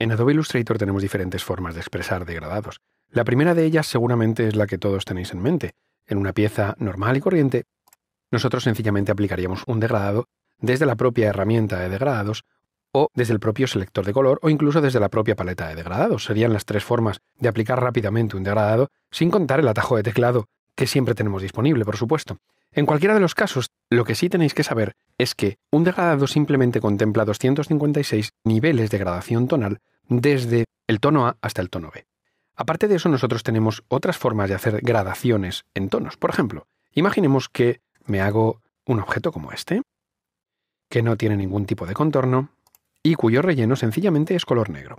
En Adobe Illustrator tenemos diferentes formas de expresar degradados. La primera de ellas seguramente es la que todos tenéis en mente. En una pieza normal y corriente, nosotros sencillamente aplicaríamos un degradado desde la propia herramienta de degradados o desde el propio selector de color o incluso desde la propia paleta de degradados. Serían las tres formas de aplicar rápidamente un degradado, sin contar el atajo de teclado, que siempre tenemos disponible, por supuesto. En cualquiera de los casos, lo que sí tenéis que saber es que un degradado simplemente contempla 256 niveles de gradación tonal desde el tono A hasta el tono B. Aparte de eso, nosotros tenemos otras formas de hacer gradaciones en tonos. Por ejemplo, imaginemos que me hago un objeto como este, que no tiene ningún tipo de contorno y cuyo relleno sencillamente es color negro.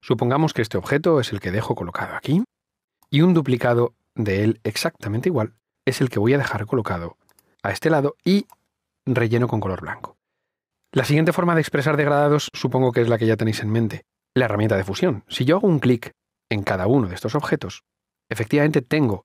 Supongamos que este objeto es el que dejo colocado aquí y un duplicado de él exactamente igual es el que voy a dejar colocado a este lado y relleno con color blanco. La siguiente forma de expresar degradados supongo que es la que ya tenéis en mente, la herramienta de fusión. Si yo hago un clic en cada uno de estos objetos, efectivamente tengo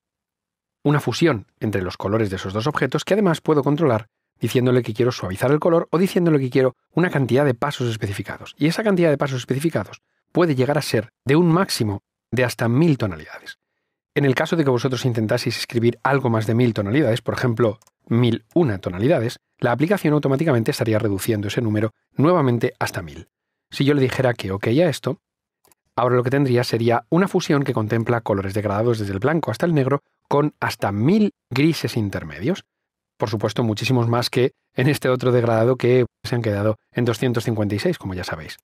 una fusión entre los colores de esos dos objetos que además puedo controlar diciéndole que quiero suavizar el color o diciéndole que quiero una cantidad de pasos especificados. Y esa cantidad de pasos especificados puede llegar a ser de un máximo de hasta mil tonalidades. En el caso de que vosotros intentaseis escribir algo más de mil tonalidades, por ejemplo, 1001 tonalidades, la aplicación automáticamente estaría reduciendo ese número nuevamente hasta 1000. Si yo le dijera que OK a esto, ahora lo que tendría sería una fusión que contempla colores degradados desde el blanco hasta el negro con hasta 1000 grises intermedios. Por supuesto, muchísimos más que en este otro degradado que se han quedado en 256, como ya sabéis.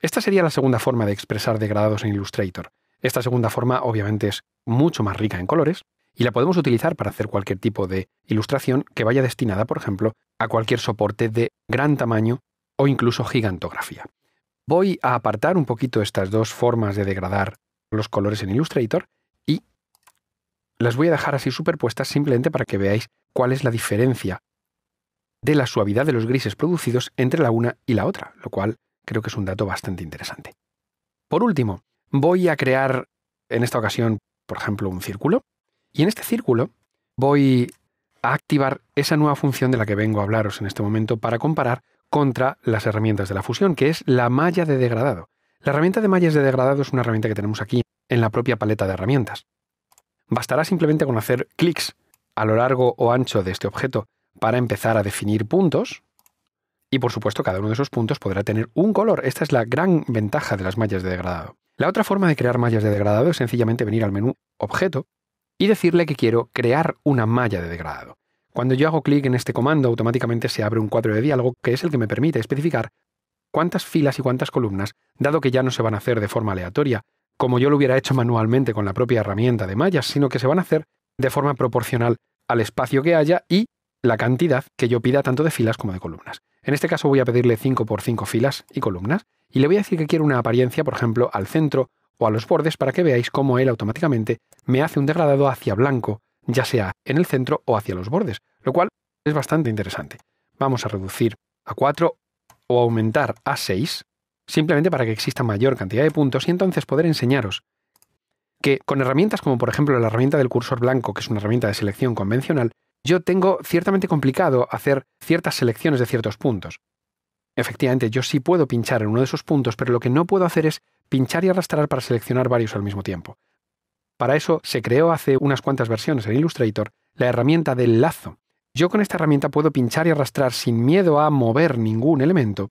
Esta sería la segunda forma de expresar degradados en Illustrator. Esta segunda forma obviamente es mucho más rica en colores y la podemos utilizar para hacer cualquier tipo de ilustración que vaya destinada, por ejemplo, a cualquier soporte de gran tamaño o incluso gigantografía. Voy a apartar un poquito estas dos formas de degradar los colores en Illustrator y las voy a dejar así superpuestas simplemente para que veáis cuál es la diferencia de la suavidad de los grises producidos entre la una y la otra, lo cual creo que es un dato bastante interesante. Por último, voy a crear en esta ocasión, por ejemplo, un círculo y en este círculo voy a activar esa nueva función de la que vengo a hablaros en este momento para comparar contra las herramientas de la fusión, que es la malla de degradado. La herramienta de mallas de degradado es una herramienta que tenemos aquí en la propia paleta de herramientas. Bastará simplemente con hacer clics a lo largo o ancho de este objeto para empezar a definir puntos. Y por supuesto, cada uno de esos puntos podrá tener un color. Esta es la gran ventaja de las mallas de degradado. La otra forma de crear mallas de degradado es sencillamente venir al menú Objeto y decirle que quiero crear una malla de degradado. Cuando yo hago clic en este comando, automáticamente se abre un cuadro de diálogo que es el que me permite especificar cuántas filas y cuántas columnas, dado que ya no se van a hacer de forma aleatoria, como yo lo hubiera hecho manualmente con la propia herramienta de mallas, sino que se van a hacer de forma proporcional al espacio que haya y la cantidad que yo pida tanto de filas como de columnas. En este caso voy a pedirle 5 por 5 filas y columnas y le voy a decir que quiero una apariencia, por ejemplo, al centro o a los bordes para que veáis cómo él automáticamente me hace un degradado hacia blanco, ya sea en el centro o hacia los bordes, lo cual es bastante interesante. Vamos a reducir a 4 o aumentar a 6, simplemente para que exista mayor cantidad de puntos y entonces poder enseñaros que con herramientas como por ejemplo la herramienta del cursor blanco, que es una herramienta de selección convencional, yo tengo ciertamente complicado hacer ciertas selecciones de ciertos puntos. Efectivamente, yo sí puedo pinchar en uno de esos puntos, pero lo que no puedo hacer es pinchar y arrastrar para seleccionar varios al mismo tiempo. Para eso se creó hace unas cuantas versiones en Illustrator la herramienta del lazo. Yo con esta herramienta puedo pinchar y arrastrar sin miedo a mover ningún elemento,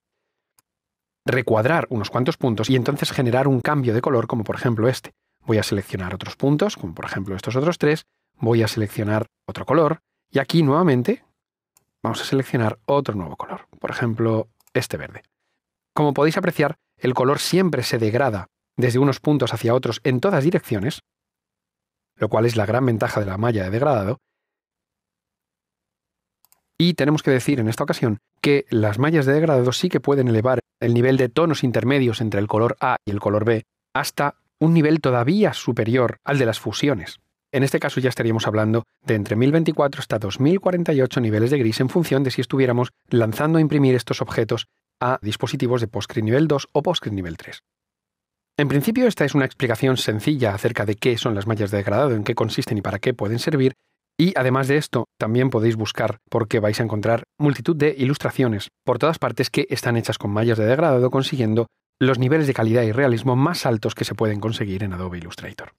recuadrar unos cuantos puntos y entonces generar un cambio de color como por ejemplo este. Voy a seleccionar otros puntos, como por ejemplo estos otros tres, voy a seleccionar otro color y aquí nuevamente vamos a seleccionar otro nuevo color, por ejemplo este verde. Como podéis apreciar, el color siempre se degrada desde unos puntos hacia otros en todas direcciones, lo cual es la gran ventaja de la malla de degradado, y tenemos que decir en esta ocasión que las mallas de degradado sí que pueden elevar el nivel de tonos intermedios entre el color A y el color B hasta un nivel todavía superior al de las fusiones. En este caso ya estaríamos hablando de entre 1024 hasta 2048 niveles de gris en función de si estuviéramos lanzando a imprimir estos objetos a dispositivos de PostScript nivel 2 o PostScript nivel 3. En principio, esta es una explicación sencilla acerca de qué son las mallas de degradado, en qué consisten y para qué pueden servir, y además de esto, también podéis buscar porque vais a encontrar multitud de ilustraciones por todas partes que están hechas con mallas de degradado consiguiendo los niveles de calidad y realismo más altos que se pueden conseguir en Adobe Illustrator.